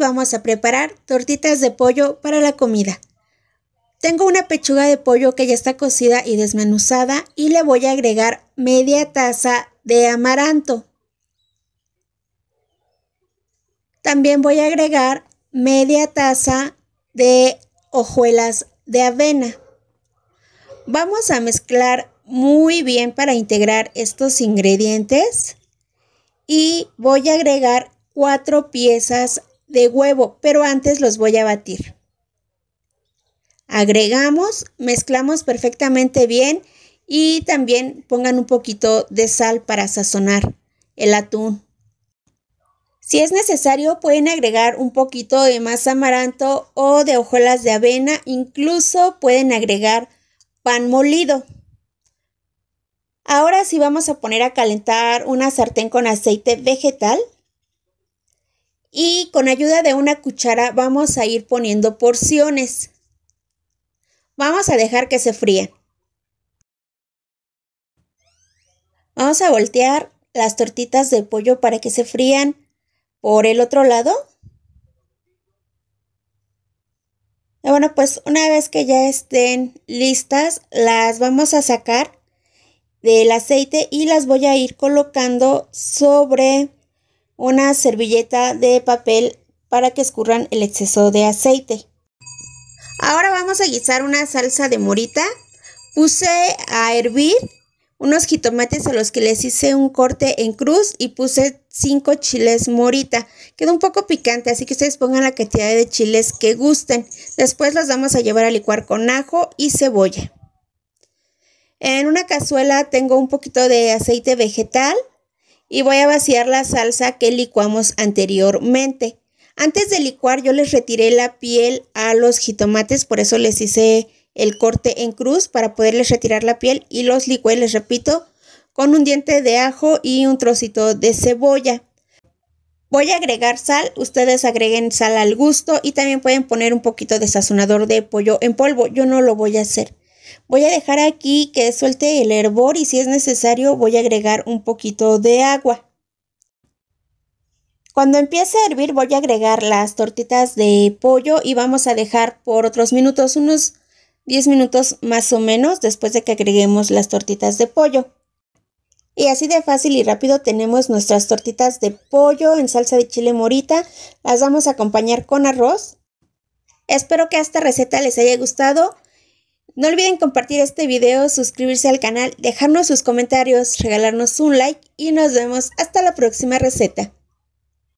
vamos a preparar tortitas de pollo para la comida. Tengo una pechuga de pollo que ya está cocida y desmenuzada y le voy a agregar media taza de amaranto. También voy a agregar media taza de hojuelas de avena. Vamos a mezclar muy bien para integrar estos ingredientes y voy a agregar cuatro piezas de huevo, pero antes los voy a batir. Agregamos, mezclamos perfectamente bien y también pongan un poquito de sal para sazonar el atún. Si es necesario, pueden agregar un poquito de más amaranto o de hojuelas de avena, incluso pueden agregar pan molido. Ahora sí vamos a poner a calentar una sartén con aceite vegetal y con ayuda de una cuchara vamos a ir poniendo porciones. Vamos a dejar que se fríe. Vamos a voltear las tortitas de pollo para que se frían por el otro lado. Y ah, bueno, pues una vez que ya estén listas, las vamos a sacar del aceite y las voy a ir colocando sobre una servilleta de papel para que escurran el exceso de aceite. Ahora vamos a guisar una salsa de morita. Puse a hervir unos jitomates a los que les hice un corte en cruz y puse 5 chiles morita. Quedó un poco picante, así que ustedes pongan la cantidad de chiles que gusten. Después los vamos a llevar a licuar con ajo y cebolla. En una cazuela tengo un poquito de aceite vegetal, y voy a vaciar la salsa que licuamos anteriormente. Antes de licuar yo les retiré la piel a los jitomates, por eso les hice el corte en cruz para poderles retirar la piel y los licué, les repito, con un diente de ajo y un trocito de cebolla. Voy a agregar sal, ustedes agreguen sal al gusto y también pueden poner un poquito de sazonador de pollo en polvo, yo no lo voy a hacer. Voy a dejar aquí que suelte el hervor y si es necesario voy a agregar un poquito de agua. Cuando empiece a hervir voy a agregar las tortitas de pollo y vamos a dejar por otros minutos, unos 10 minutos más o menos después de que agreguemos las tortitas de pollo. Y así de fácil y rápido tenemos nuestras tortitas de pollo en salsa de chile morita. Las vamos a acompañar con arroz. Espero que esta receta les haya gustado. No olviden compartir este video, suscribirse al canal, dejarnos sus comentarios, regalarnos un like y nos vemos hasta la próxima receta.